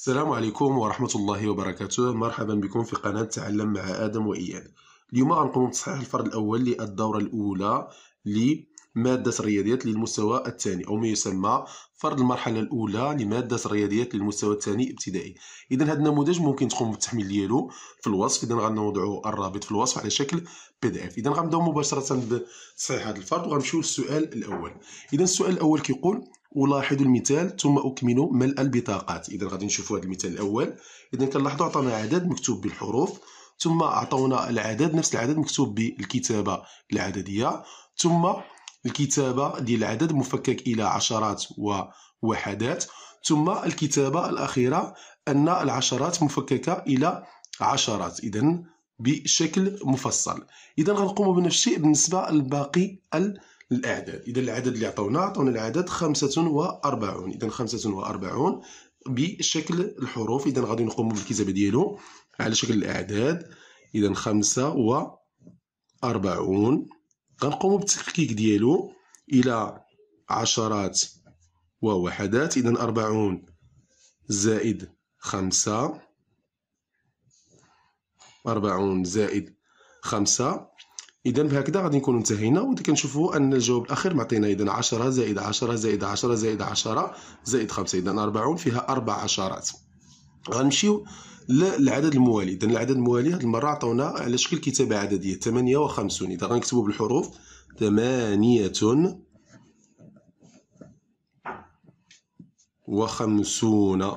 السلام عليكم ورحمة الله وبركاته مرحبا بكم في قناة تعلم مع آدم وإيان اليوم غنقوم بتصحيح الفرد الأول للدورة الأولى لمادة الرياضيات للمستوى الثاني أو ما يسمى فرض المرحلة الأولى لمادة الرياضيات للمستوى الثاني ابتدائي إذا هذا النموذج ممكن تقوم بالتحميل ديالو في الوصف إذا غنوضعو الرابط في الوصف على شكل بي دي اف إذا غنبداو مباشرة بتصحيح هذا الفرض وغنمشيو للسؤال الأول إذا السؤال الأول كيقول ولاحظوا المثال ثم اكملوا ملء البطاقات اذا غادي نشوفوا هذا المثال الاول اذا كنلاحظوا عطانا عدد مكتوب بالحروف ثم عطونا العدد نفس العدد مكتوب بالكتابه العدديه ثم الكتابه ديال العدد مفكك الى عشرات ووحدات ثم الكتابه الاخيره ان العشرات مفككه الى عشرات اذا بشكل مفصل اذا غنقوم بنفس الشيء بالنسبه لباقي الاعداد اذا العدد اللي عطونا عطونا العدد 45 اذا 45 بشكل الحروف اذا غادي نقوم بالكتابه ديالو على شكل الاعداد اذا 45 غنقوم بالتفكيك ديالو الى عشرات ووحدات اذا 40 زائد 5 40 زائد 5 اذا بهكذا غادي نكون انتهينا ودي كنشوفوا ان الجواب الاخير معطينا اذا 10 زائد 10 زائد 10 زائد 10 زائد 5 اذا 40 فيها اربع عشرات غنمشيو للعدد الموالي اذا العدد الموالي هذه المره عطاونا على شكل كتابه عدديه 58 اذا غنكتبوا بالحروف 8 وخمسون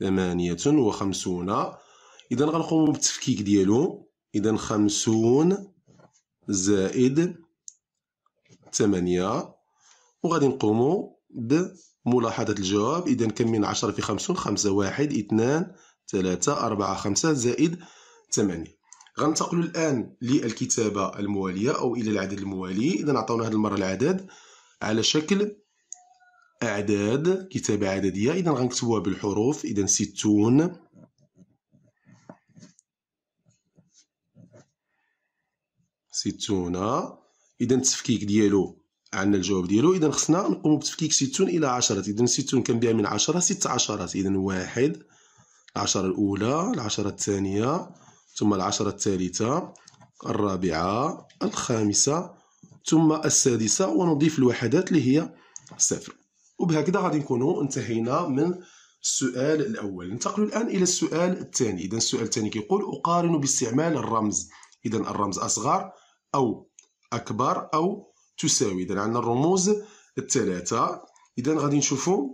ثمانية وخمسون اذا غنقومو بالتفكيك ديالو اذا خمسون زائد ثمانية وغادي نقومو بملاحظة الجواب اذا كم من عشرة في خمسون خمسة واحد اثنان ثلاثة أربعة خمسة زائد ثمانية غننتقلوا الآن للكتابة الموالية أو إلى العدد الموالي إذا عطاونا هاد المرة العدد على شكل أعداد كتابة عددية إذا غنكتبوها بالحروف إذا ستون ستون اذا التفكيك ديالو عندنا الجواب ديالو اذا خصنا نقومو بتفكيك ستون الى عشرة اذا ستون كنبيع من عشرة ست عشرات اذا واحد العشرة الاولى العشرة الثانية ثم العشرة الثالثة الرابعة الخامسة ثم السادسة ونضيف الوحدات اللي هي صفر وبهكذا غادي نكونوا انتهينا من السؤال الأول ننتقل الآن إلى السؤال الثاني إذا السؤال الثاني كيقول أقارن باستعمال الرمز إذا الرمز أصغر أو أكبر أو تساوي إذا عندنا الرموز الثلاثة إذا غادي نشوفوا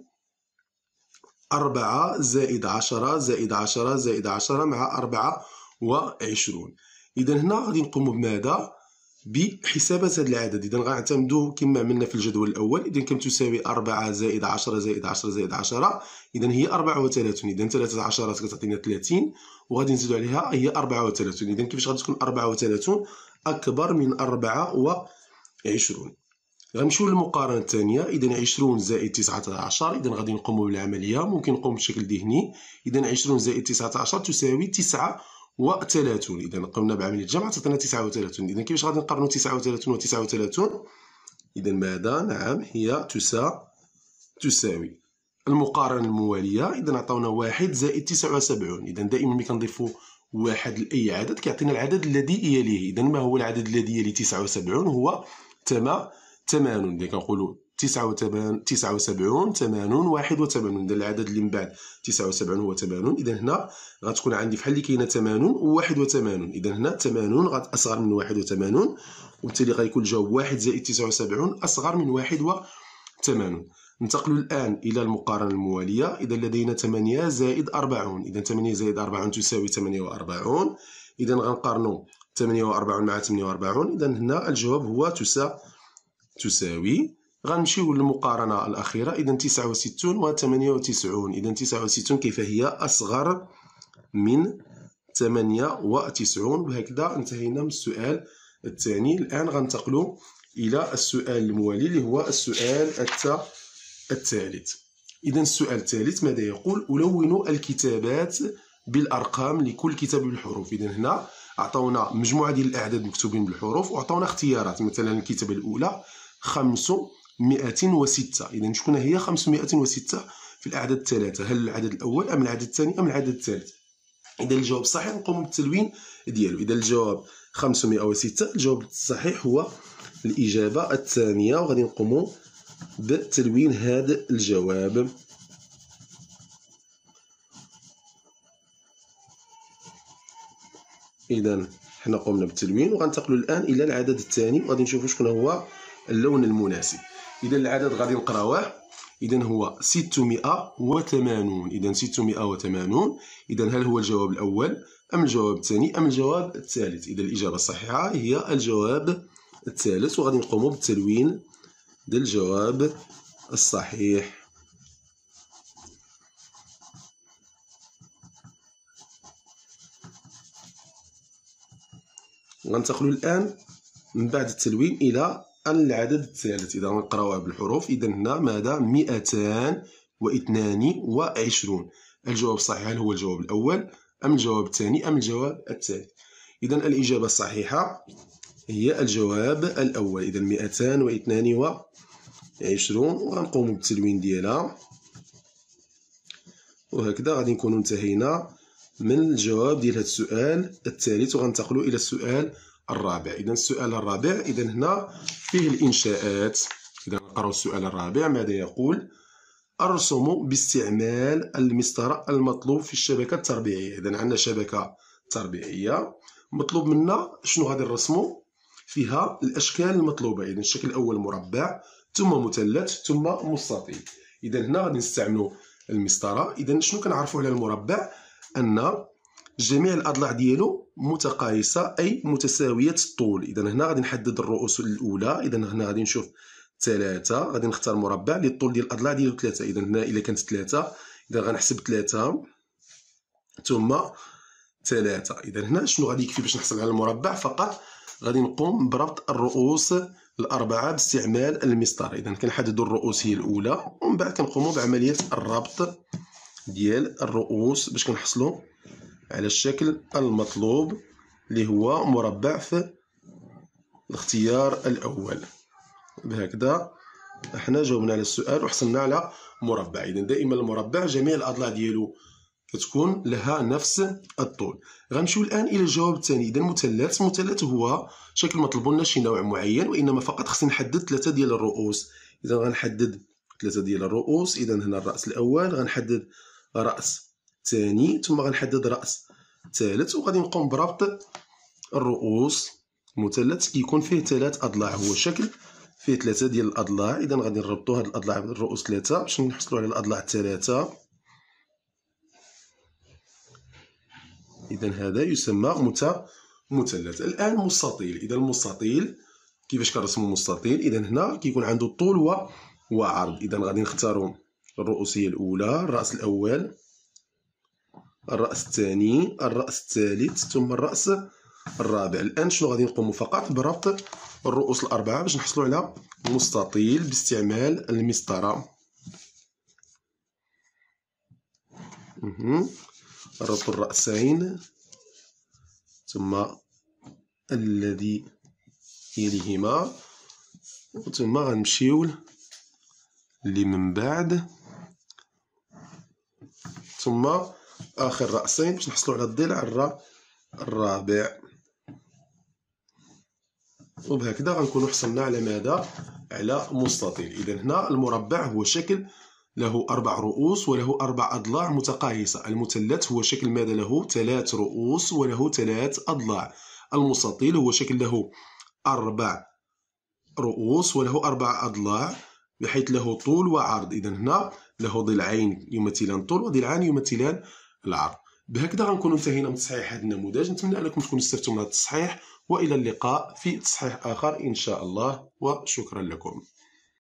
4 زائد 10 زائد 10 زائد 10 مع أربعة وعشرون إذا هنا غادي نقوموا بماذا؟ بحسابات هذا العدد إذا غنعتمدوا كما عملنا في الجدول الأول إذا كم تساوي 4 زائد 10 زائد 10 زائد 10 إذا هي 34 إذا 3 عشرات كتعطينا 30 وغادي نزيدو عليها هي 34 إذا كيفاش غادي 34 أكبر من 24 غنمشيو للمقارنة الثانية إذا 20 زائد 19 إذا غادي نقومو بالعملية ممكن نقوم بشكل ذهني إذا 20 زائد 19 تساوي 39 إذا قمنا بعملية الجمع تعطينا 39 إذا كيفاش غادي نقارنو 39 و39 إذا ماذا نعم هي تسا تساوي المقارنة الموالية إذا عطاونا 1 زائد 79 إذا دائما ملي كنضيفو واحد لأي عدد كيعطينا العدد الذي يليه إذا ما هو العدد الذي يلي 79 هو تما 80 إذا كنقولوا 79 79 80 81 إذا العدد اللي من بعد 79 هو 80 إذا هنا غتكون عندي بحال اللي كاينه 80 و 81 إذا هنا 80 أصغر من 81 وبالتالي غيكون الجواب 1 زائد 79 أصغر من 81 ننتقل الآن إلى المقارنة الموالية إذا لدينا 8 زائد 40 إذا 8 زائد 40 تساوي 48 إذا غنقارنوا 48 مع 48 إذا هنا الجواب هو تسا تساوي غنمشيو للمقارنة الأخيرة إذا 69 و 98 إذا 69 كيف هي أصغر من 98 وهكذا انتهينا من السؤال الثاني الآن غنتقلوا إلى السؤال الموالي اللي هو السؤال التالي الثالث إذا السؤال الثالث ماذا يقول ألون الكتابات بالأرقام لكل كتاب بالحروف إذا هنا اعطونا مجموعة ديال الأعداد مكتوبين بالحروف واعطونا اختيارات مثلا الكتابة الأولى 506 إذا شكون هي 506 في الأعداد الثلاثة هل العدد الأول أم العدد الثاني أم العدد الثالث إذا الجواب صحيح نقوم بالتلوين ديالو إذا الجواب 506 الجواب الصحيح هو الإجابة الثانية وغادي نقوموا بتلوين هذا الجواب اذا حنا قمنا بالتلوين وغنتقلوا الان الى العدد الثاني وغادي نشوفوا شكون هو اللون المناسب اذا العدد غادي نقراوه اذا هو 680 اذا 680 اذا هل هو الجواب الاول ام الجواب الثاني ام الجواب الثالث اذا الاجابه الصحيحه هي الجواب الثالث وغادي نقوموا بالتلوين للجواب الجواب الصحيح وننتقل الان من بعد التلوين الى العدد الثالث اذا غنقراوها بالحروف اذا هنا ماذا وعشرون الجواب الصحيح هل هو الجواب الاول ام الجواب الثاني ام الجواب الثالث اذا الاجابه الصحيحه هي الجواب الأول إذا 222 وغنقوموا بالتلوين ديالها وهكذا غادي نكونوا انتهينا من الجواب ديال هذا السؤال الثالث وغننتقلوا إلى السؤال الرابع إذا السؤال الرابع إذا هنا فيه الإنشاءات إذا نقرأ السؤال الرابع ماذا يقول؟ أرسم باستعمال المسطرة المطلوب في الشبكة التربيعية إذا عندنا شبكة تربيعية مطلوب منا شنو غادي نرسمو فيها الاشكال المطلوبه اذا يعني الشكل الاول مربع ثم مثلث ثم مستطيل اذا هنا غادي نستعملو المسطره اذا شنو كنعرفوا على المربع ان جميع الاضلاع ديالو متقايسه اي متساويه الطول اذا هنا غادي نحدد الرؤوس الاولى اذا هنا غادي نشوف ثلاثة غادي نختار مربع اللي الطول ديال الاضلاع ديالو ثلاثة اذا هنا الا كانت ثلاثة اذا غنحسب ثلاثة ثم ثلاثة اذا هنا شنو غادي يكفي باش نحصل على المربع فقط غادي نقوم بربط الرؤوس الاربعه باستعمال المسطره اذا كنحددوا الرؤوس هي الاولى ومن بعد كنقوموا بعمليه الربط ديال الرؤوس باش كنحصلوا على الشكل المطلوب اللي هو مربع في الاختيار الاول بهكذا احنا جاوبنا على السؤال وحصلنا على مربع اذا دائما المربع جميع الاضلاع ديالو كتكون لها نفس الطول غنمشيو الان الى الجواب الثاني اذا مثلث مثلث هو شكل ما طلبولنا شي نوع معين وانما فقط خصني نحدد ثلاثه ديال الرؤوس اذا غنحدد ثلاثه ديال الرؤوس اذا هنا الراس الاول غنحدد راس ثاني ثم غنحدد راس ثالث وغادي نقوم بربط الرؤوس مثلث كيكون فيه ثلاث اضلاع هو شكل فيه ثلاثه ديال الاضلاع اذا غادي نربطوا هاد الاضلاع بالرؤوس ثلاثه باش نحصلوا على الاضلاع الثلاثه إذا هذا يسمى غمتة مثلث الآن مستطيل إذا المستطيل كيفاش كنرسمو المستطيل إذا هنا كيكون عنده طول وعرض إذا غادي نختارو الرؤوسية الأولى الرأس الأول الرأس الثاني الرأس الثالث ثم الرأس الرابع الآن شنو غادي نقوم فقط بربط الرؤوس الأربعة باش نحصلو على مستطيل باستعمال المسطرة ربط الرأسين ثم الذي يليهما ثم غنمشيو اللي من بعد ثم اخر راسين باش نحصلوا على الضلع الرابع وبهكذا غنكونوا حصلنا على ماذا على مستطيل اذا هنا المربع هو شكل له أربع رؤوس وله أربع أضلاع متقايسة المثلث هو شكل ماذا له ثلاث رؤوس وله ثلاث أضلاع المستطيل هو شكل له أربع رؤوس وله أربع أضلاع بحيث له طول وعرض إذا هنا له ضلعين يمثلان الطول وضلعان يمثلان العرض بهكذا غنكون انتهينا من تصحيح هذا النموذج نتمنى انكم تكونوا استفدتم من هذا التصحيح والى اللقاء في تصحيح اخر ان شاء الله وشكرا لكم